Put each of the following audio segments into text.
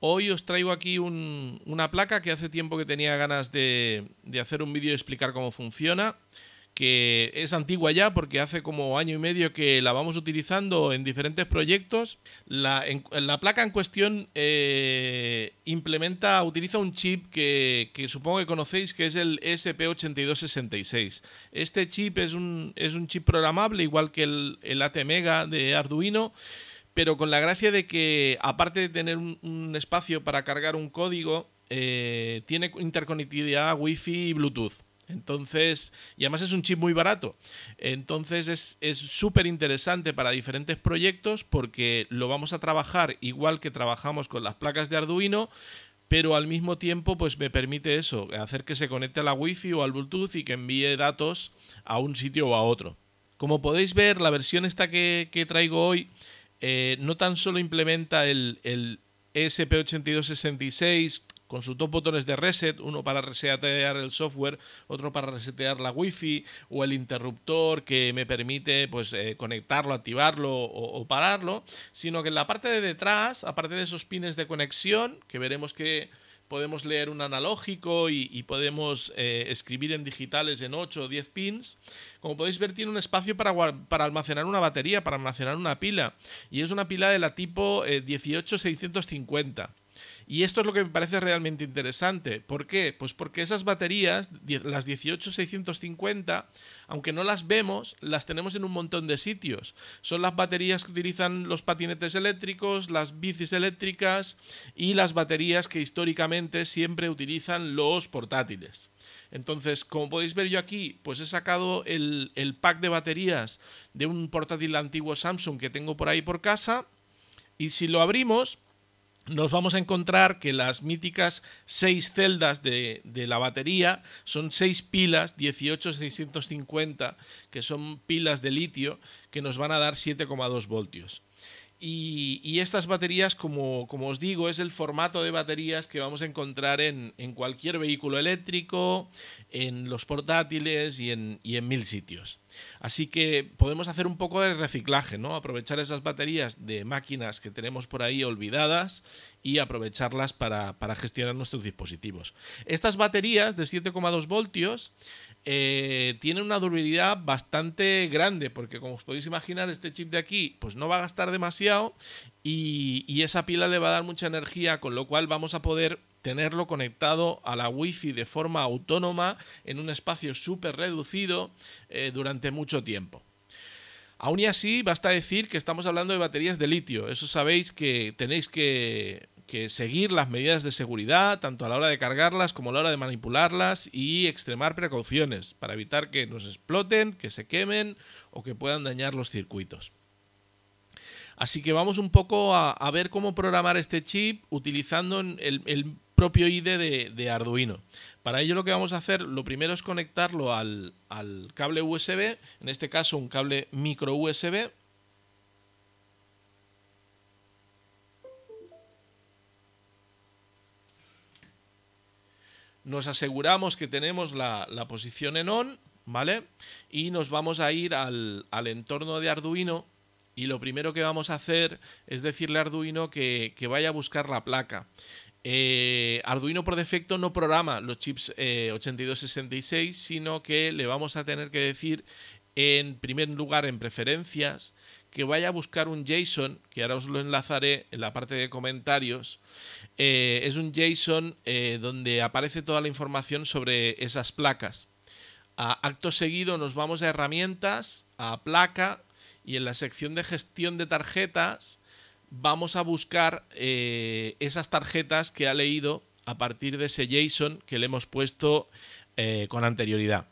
Hoy os traigo aquí una placa que hace tiempo que tenía ganas de, hacer un vídeo y explicar cómo funciona, que es antigua ya porque hace como año y medio que la vamos utilizando en diferentes proyectos. La, placa en cuestión eh, implementa, utiliza un chip que, supongo que conocéis que es el SP8266. Este chip es un, es un chip programable igual que el, el ATmega de Arduino pero con la gracia de que, aparte de tener un, espacio para cargar un código, eh, tiene interconectividad Wi-Fi y Bluetooth. Entonces, y además es un chip muy barato. Entonces es súper interesante para diferentes proyectos porque lo vamos a trabajar igual que trabajamos con las placas de Arduino, pero al mismo tiempo pues me permite eso, hacer que se conecte a la Wi-Fi o al Bluetooth y que envíe datos a un sitio o a otro. Como podéis ver, la versión esta que, que traigo hoy eh, no tan solo implementa el, el SP8266 con sus dos botones de reset, uno para resetear el software, otro para resetear la wifi o el interruptor que me permite pues eh, conectarlo, activarlo o, o, pararlo, sino que en la parte de detrás, aparte de esos pines de conexión, que veremos que podemos leer un analógico y, podemos eh, escribir en digitales en 8 o 10 pins. Como podéis ver, tiene un espacio para, para, almacenar una batería, para almacenar una pila. Y es una pila de la tipo 18650. Eh, y esto es lo que me parece realmente interesante. ¿Por qué? Pues porque esas baterías, las 18650, aunque no las vemos, las tenemos en un montón de sitios. Son las baterías que utilizan los patinetes eléctricos, las bicis eléctricas y las baterías que históricamente siempre utilizan los portátiles. Entonces, como podéis ver yo aquí, pues he sacado el, pack de baterías de un portátil antiguo Samsung que tengo por ahí por casa. Y si lo abrimos, nos vamos a encontrar que las míticas seis celdas de, la batería son seis pilas 18650, que son pilas de litio, que nos van a dar 7,2 voltios. Y, estas baterías, como, os digo, es el formato de baterías que vamos a encontrar en, cualquier vehículo eléctrico, en los portátiles y en mil sitios. Así que podemos hacer un poco de reciclaje, ¿no? Aprovechar esas baterías de máquinas que tenemos por ahí olvidadas y aprovecharlas para, para gestionar nuestros dispositivos. Estas baterías de 7,2 voltios eh, tienen una durabilidad bastante grande, porque como os podéis imaginar, este chip de aquí pues no va a gastar demasiado y esa pila le va a dar mucha energía, con lo cual vamos a poder tenerlo conectado a la wifi de forma autónoma en un espacio súper reducido eh, durante mucho tiempo. Aún y así, basta decir que estamos hablando de baterías de litio. Eso sabéis que tenéis que, seguir las medidas de seguridad, tanto a la hora de cargarlas como a la hora de manipularlas, y extremar precauciones para evitar que nos exploten, que se quemen o que puedan dañar los circuitos. Así que vamos un poco a, ver cómo programar este chip utilizando el propio IDE de, Arduino. Para ello lo que vamos a hacer, lo primero es conectarlo al, cable USB, en este caso un cable micro USB, nos aseguramos que tenemos la, posición en on, ¿vale? Y nos vamos a ir al, entorno de Arduino y lo primero que vamos a hacer es decirle a Arduino que vaya a buscar la placa. Eh, Arduino por defecto no programa los chips 8266, eh, sino que le vamos a tener que decir en primer lugar en preferencias que vaya a buscar un JSON, que ahora os lo enlazaré en la parte de comentarios. Eh, es un JSON donde aparece toda la información sobre esas placas. A acto seguido nos vamos a herramientas, a placa y en la sección de gestión de tarjetas vamos a buscar eh, esas tarjetas que ha leído a partir de ese JSON que le hemos puesto eh, con anterioridad.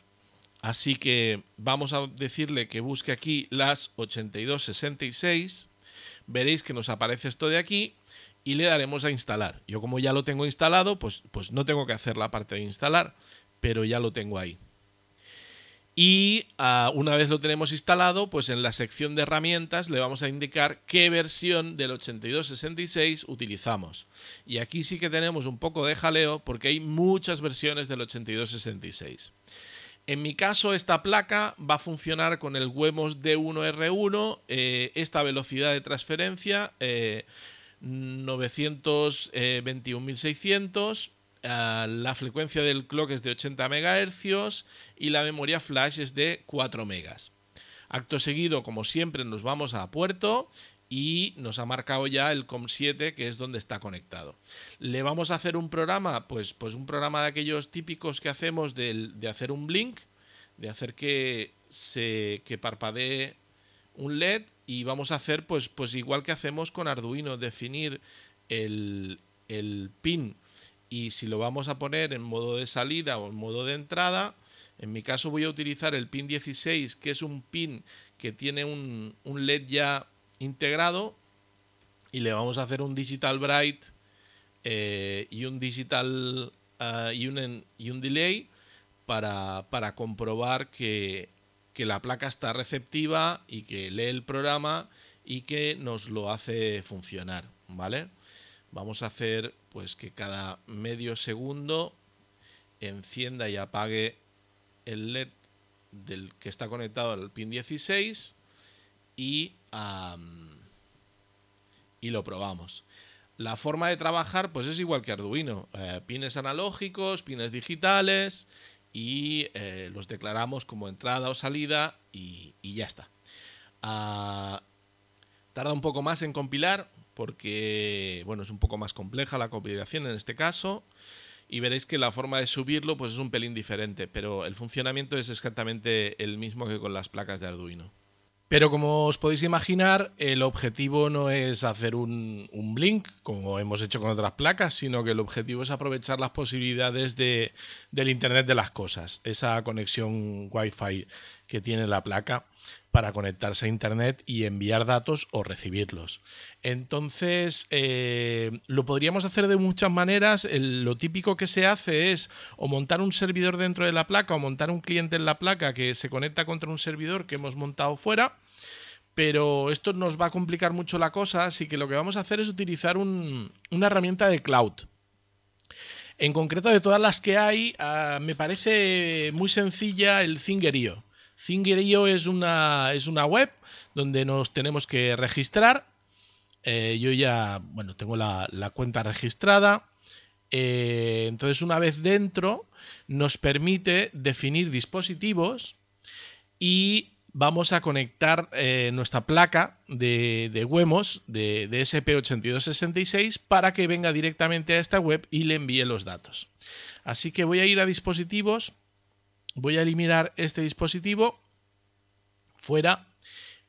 Así que vamos a decirle que busque aquí las 8266. Veréis que nos aparece esto de aquí y le daremos a instalar. Yo como ya lo tengo instalado, pues, pues no tengo que hacer la parte de instalar, pero ya lo tengo ahí. Y ah, una vez lo tenemos instalado, pues en la sección de herramientas le vamos a indicar qué versión del 8266 utilizamos. Y aquí sí que tenemos un poco de jaleo porque hay muchas versiones del 8266. En mi caso, esta placa va a funcionar con el Wemos D1R1, eh, esta velocidad de transferencia, 921.600 eh, eh, la frecuencia del clock es de 80 MHz y la memoria flash es de 4 MB. Acto seguido, como siempre, nos vamos a puerto y nos ha marcado ya el COM7, que es donde está conectado. ¿Le vamos a hacer un programa? Pues, pues un programa de aquellos típicos que hacemos de, de hacer un blink, de hacer que, se, que parpadee un LED y vamos a hacer pues, pues igual que hacemos con Arduino, definir el, el pin y si lo vamos a poner en modo de salida o en modo de entrada, en mi caso voy a utilizar el pin 16, que es un pin que tiene un, LED ya integrado y le vamos a hacer un Digital Bright eh, y un Digital ah, y, un, y, un, Delay para, comprobar que, que la placa está receptiva y que lee el programa y que nos lo hace funcionar, ¿vale? vamos a hacer pues que cada medio segundo encienda y apague el LED del que está conectado al pin 16 y, y lo probamos. La forma de trabajar pues es igual que Arduino, eh, pines analógicos, pines digitales y eh, los declaramos como entrada o salida y, ya está. Ah, tarda un poco más en compilar, porque bueno, es un poco más compleja la compilación en este caso y veréis que la forma de subirlo pues es un pelín diferente, pero el funcionamiento es exactamente el mismo que con las placas de Arduino. Pero como os podéis imaginar, el objetivo no es hacer un, blink, como hemos hecho con otras placas, sino que el objetivo es aprovechar las posibilidades del Internet de las Cosas, esa conexión Wi-Fi que tiene la placa para conectarse a Internet y enviar datos o recibirlos. Entonces, eh, lo podríamos hacer de muchas maneras. lo típico que se hace es o montar un servidor dentro de la placa o montar un cliente en la placa que se conecta contra un servidor que hemos montado fuera. Pero esto nos va a complicar mucho la cosa, así que lo que vamos a hacer es utilizar una herramienta de cloud. En concreto, de todas las que hay, ah, me parece muy sencilla el Zingerio. Zingerio es una, es una web donde nos tenemos que registrar. Eh, yo ya, bueno, tengo la, cuenta registrada. Eh, entonces, una vez dentro, nos permite definir dispositivos y vamos a conectar eh, nuestra placa de, de Wemos, de, de SP8266, para que venga directamente a esta web y le envíe los datos. Así que voy a ir a dispositivos voy a eliminar este dispositivo fuera.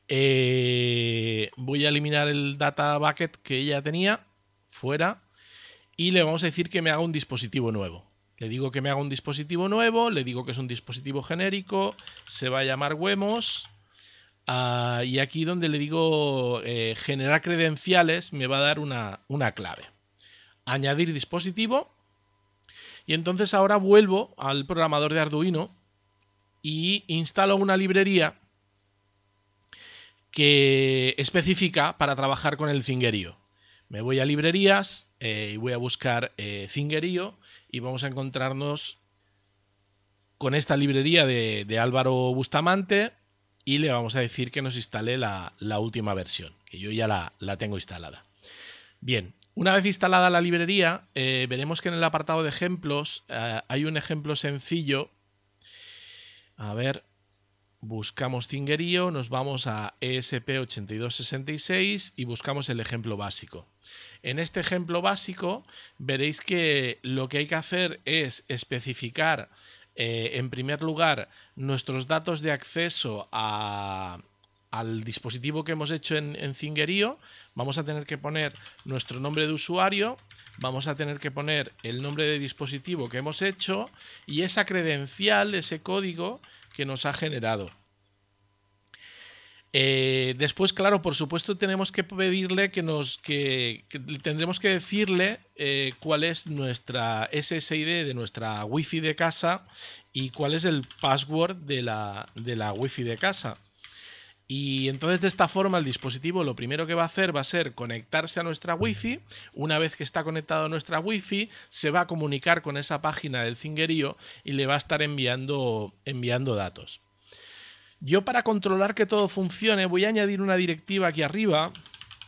Eh, voy a eliminar el data bucket que ella tenía fuera y le vamos a decir que me haga un dispositivo nuevo. Le digo que me haga un dispositivo nuevo, le digo que es un dispositivo genérico, se va a llamar huemos ah, y aquí donde le digo eh, generar credenciales me va a dar una clave. Añadir dispositivo. Y entonces ahora vuelvo al programador de Arduino y instalo una librería que específica para trabajar con el cinguerío. Me voy a librerías eh, y voy a buscar eh, y vamos a encontrarnos con esta librería de, Álvaro Bustamante y le vamos a decir que nos instale la, última versión, que yo ya la, tengo instalada. Bien, una vez instalada la librería, eh, veremos que en el apartado de ejemplos eh, hay un ejemplo sencillo a ver, buscamos cingerío, nos vamos a e ESP8266 y buscamos el ejemplo básico. En este ejemplo básico veréis que lo que hay que hacer es especificar eh, en primer lugar nuestros datos de acceso a, al dispositivo que hemos hecho en, en vamos a tener que poner nuestro nombre de usuario, vamos a tener que poner el nombre de dispositivo que hemos hecho y esa credencial, ese código que nos ha generado. Eh, después, claro, por supuesto, tenemos que pedirle que nos. que, tendremos que decirle eh, cuál es nuestra SSID de nuestra wifi de casa y cuál es el password de la, de la wifi de casa. Y entonces de esta forma el dispositivo lo primero que va a hacer va a ser conectarse a nuestra Wi-Fi. Una vez que está conectado a nuestra Wi-Fi, se va a comunicar con esa página del cingerío y le va a estar enviando, enviando datos. Yo para controlar que todo funcione voy a añadir una directiva aquí arriba,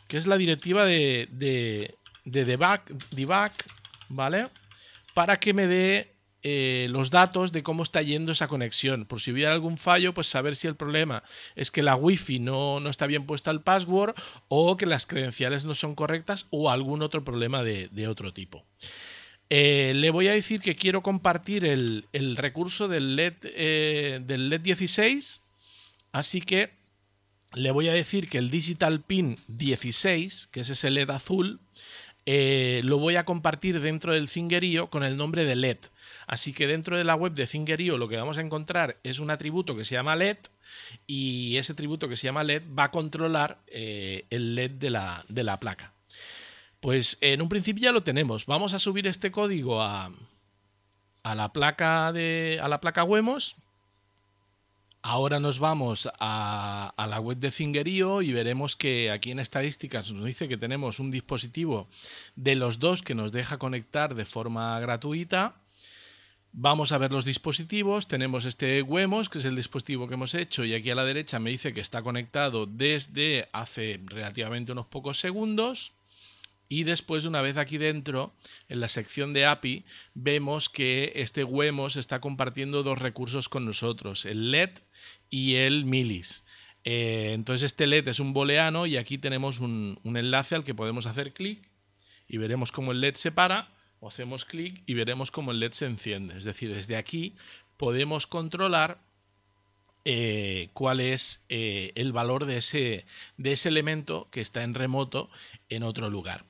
que es la directiva de, de, de debug, debug, ¿vale? Para que me dé eh, los datos de cómo está yendo esa conexión. Por si hubiera algún fallo, pues saber si el problema es que la wifi no, no está bien puesta el password o que las credenciales no son correctas o algún otro problema de, otro tipo. Eh, le voy a decir que quiero compartir el, recurso del LED, eh, del LED 16, así que le voy a decir que el Digital Pin 16, que es ese LED azul, eh, lo voy a compartir dentro del Zingerío con el nombre de LED. Así que dentro de la web de Zingerío lo que vamos a encontrar es un atributo que se llama LED y ese atributo que se llama LED va a controlar eh, el LED de la, de la placa. Pues en un principio ya lo tenemos. Vamos a subir este código a, a la placa de a la placa Wemos Ahora nos vamos a, la web de Zingerío y veremos que aquí en estadísticas nos dice que tenemos un dispositivo de los dos que nos deja conectar de forma gratuita. Vamos a ver los dispositivos. Tenemos este Wemos, que es el dispositivo que hemos hecho, y aquí a la derecha me dice que está conectado desde hace relativamente unos pocos segundos. Y después, una vez aquí dentro, en la sección de API, vemos que este huemos está compartiendo dos recursos con nosotros, el LED y el Milis. Eh, entonces este LED es un booleano y aquí tenemos un, enlace al que podemos hacer clic y veremos cómo el LED se para o hacemos clic y veremos cómo el LED se enciende. Es decir, desde aquí podemos controlar eh, cuál es eh, el valor de ese, de ese elemento que está en remoto en otro lugar.